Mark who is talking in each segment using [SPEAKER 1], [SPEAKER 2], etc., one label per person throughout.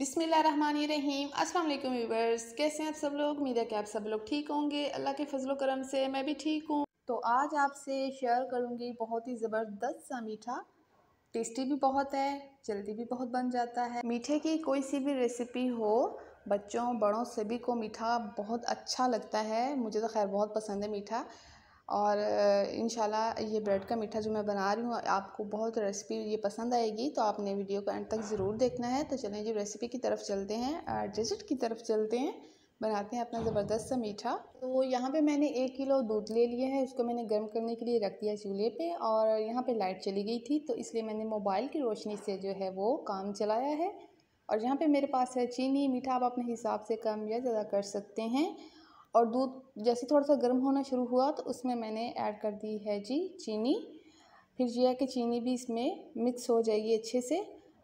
[SPEAKER 1] बिसमीम् अल्लाम व्यूवर्स कैसे हैं आप सब लोग उम्मीद है कि आप सब लोग ठीक होंगे अल्लाह के फजलो करम से मैं भी ठीक हूँ तो आज आपसे शेयर करूँगी बहुत ही ज़बरदस्त सा मीठा टेस्टी भी बहुत है जल्दी भी बहुत बन जाता है मीठे की कोई सी भी रेसिपी हो बच्चों बड़ों सभी को मीठा बहुत अच्छा लगता है मुझे तो खैर बहुत पसंद है मीठा और इन ये ब्रेड का मीठा जो मैं बना रही हूँ आपको बहुत रेसिपी ये पसंद आएगी तो आपने वीडियो को एंड तक ज़रूर देखना है तो चलें जी रेसिपी की तरफ चलते हैं डिजर्ट की तरफ चलते हैं बनाते हैं अपना ज़बरदस्त सा मीठा तो यहाँ पे मैंने एक किलो दूध ले लिया है उसको मैंने गर्म करने के लिए रख दिया चूल्हे पे और यहाँ पे लाइट चली गई थी तो इसलिए मैंने मोबाइल की रोशनी से जो है वो काम चलाया है और यहाँ पे मेरे पास है चीनी मीठा आप अपने हिसाब से कम या ज़्यादा कर सकते हैं और दूध जैसे थोड़ा सा गर्म होना शुरू हुआ तो उसमें मैंने ऐड कर दी है जी चीनी फिर यह है हाँ, कि चीनी भी इसमें मिक्स हो जाएगी अच्छे से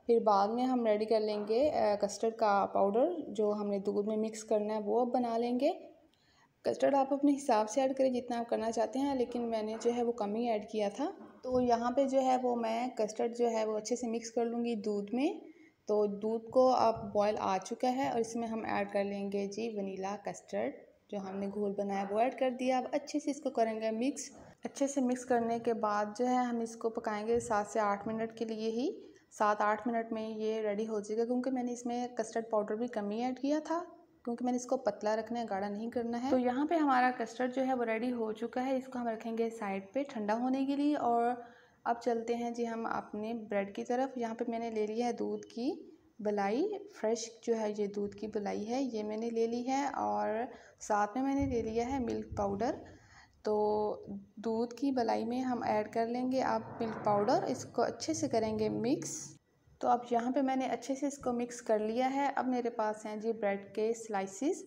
[SPEAKER 1] फिर बाद में हम रेडी कर लेंगे कस्टर्ड का पाउडर जो हमने दूध में मिक्स करना है वो अब बना लेंगे कस्टर्ड आप अपने हिसाब से ऐड करें जितना आप करना चाहते हैं लेकिन मैंने जो है वो कम ही ऐड किया था तो यहाँ पे जो है वो मैं कस्टर्ड जो है वो अच्छे से मिक्स कर लूँगी दूध में तो दूध को अब बॉयल आ चुका है और इसमें हम ऐड कर लेंगे जी वनीला कस्टर्ड जो हमने घोल बनाया वो ऐड कर दिया अब अच्छे से इसको करेंगे मिक्स अच्छे से मिक्स करने के बाद जो है हम इसको पकाएंगे सात से आठ मिनट के लिए ही सात आठ मिनट में ये रेडी हो जाएगा क्योंकि मैंने इसमें कस्टर्ड पाउडर भी कम ही ऐड किया था क्योंकि मैंने इसको पतला रखना है गाढ़ा नहीं करना है तो यहाँ पे हमारा कस्टर्ड जो है वो रेडी हो चुका है इसको हम रखेंगे साइड पे ठंडा होने के लिए और अब चलते हैं जी हम अपने ब्रेड की तरफ यहाँ पे मैंने ले लिया है दूध की बलाई फ्रेश जो है ये दूध की बलाई है ये मैंने ले ली है और साथ में मैंने ले लिया है मिल्क पाउडर तो दूध की बलाई में हम ऐड कर लेंगे आप मिल्क पाउडर इसको अच्छे से करेंगे मिक्स तो अब यहाँ पे मैंने अच्छे से इसको मिक्स कर लिया है अब मेरे पास हैं जी ब्रेड के स्लाइसिस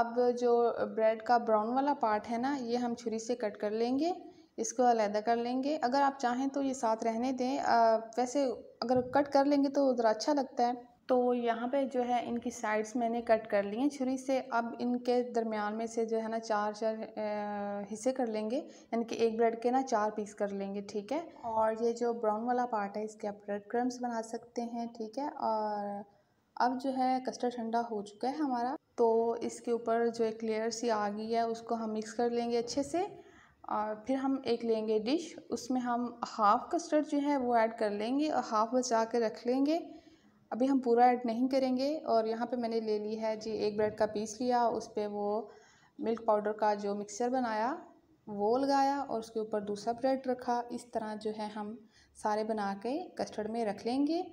[SPEAKER 1] अब जो ब्रेड का ब्राउन वाला पार्ट है ना ये हम छुरी से कट कर लेंगे इसको अलहदा कर लेंगे अगर आप चाहें तो ये साथ रहने दें आ, वैसे अगर कट कर लेंगे तो ज़रा अच्छा लगता है तो यहाँ पे जो है इनकी साइड्स मैंने कट कर ली हैं छुरी से अब इनके दरमियान में से जो है ना चार चार हिस्से कर लेंगे यानी कि एक ब्रेड के ना चार पीस कर लेंगे ठीक है और ये जो ब्राउन वाला पार्ट है इसके आप ब्रेड क्रम्स बना सकते हैं ठीक है और अब जो है कस्टर्ड ठंडा हो चुका है हमारा तो इसके ऊपर जो एक लेयर सी आ गई है उसको हम मिक्स कर लेंगे अच्छे से और फिर हम एक लेंगे डिश उसमें हम हाफ़ कस्टर्ड जो है वो ऐड कर लेंगे और हाफ़ बचा के रख लेंगे अभी हम पूरा ऐड नहीं करेंगे और यहाँ पे मैंने ले ली है जी एक ब्रेड का पीस लिया उस पर वो मिल्क पाउडर का जो मिक्सचर बनाया वो लगाया और उसके ऊपर दूसरा ब्रेड रखा इस तरह जो है हम सारे बना के कस्टर्ड में रख लेंगे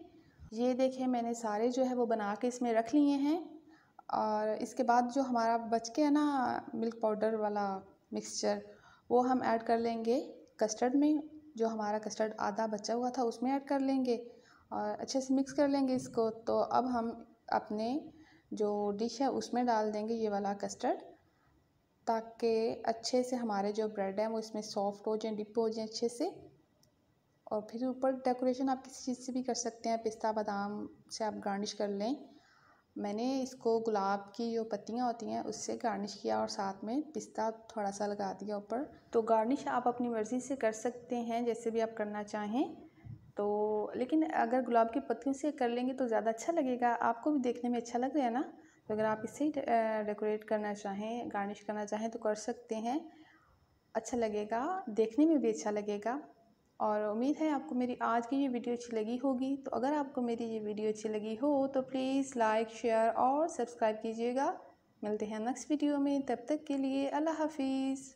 [SPEAKER 1] ये देखें मैंने सारे जो है वो बना के इसमें रख लिए हैं और इसके बाद जो हमारा बच के है ना मिल्क पाउडर वाला मिक्सचर वो हम ऐड कर लेंगे कस्टर्ड में जो हमारा कस्टर्ड आधा बचा हुआ था उसमें ऐड कर लेंगे और अच्छे से मिक्स कर लेंगे इसको तो अब हम अपने जो डिश है उसमें डाल देंगे ये वाला कस्टर्ड ताकि अच्छे से हमारे जो ब्रेड है वो इसमें सॉफ्ट हो जाए डिप हो जाए अच्छे से और फिर ऊपर डेकोरेशन आप किसी चीज़ से भी कर सकते हैं पिस्ता बादाम से आप गार्निश कर लें मैंने इसको गुलाब की जो पत्तियाँ होती हैं उससे गार्निश किया और साथ में पिस्ता थोड़ा सा लगा दिया ऊपर तो गार्निश आप अपनी मर्ज़ी से कर सकते हैं जैसे भी आप करना चाहें तो लेकिन अगर गुलाब की पत्तियों से कर लेंगे तो ज़्यादा अच्छा लगेगा आपको भी देखने में अच्छा लग रहा है ना तो अगर आप इसे डेकोरेट करना चाहें गार्निश करना चाहें तो कर सकते हैं अच्छा लगेगा देखने में भी अच्छा लगेगा और उम्मीद है आपको मेरी आज की ये वीडियो अच्छी लगी होगी तो अगर आपको मेरी ये वीडियो अच्छी लगी हो तो प्लीज़ लाइक शेयर और सब्सक्राइब कीजिएगा मिलते हैं नेक्स्ट वीडियो में तब तक के लिए अल्लाह हाफिज़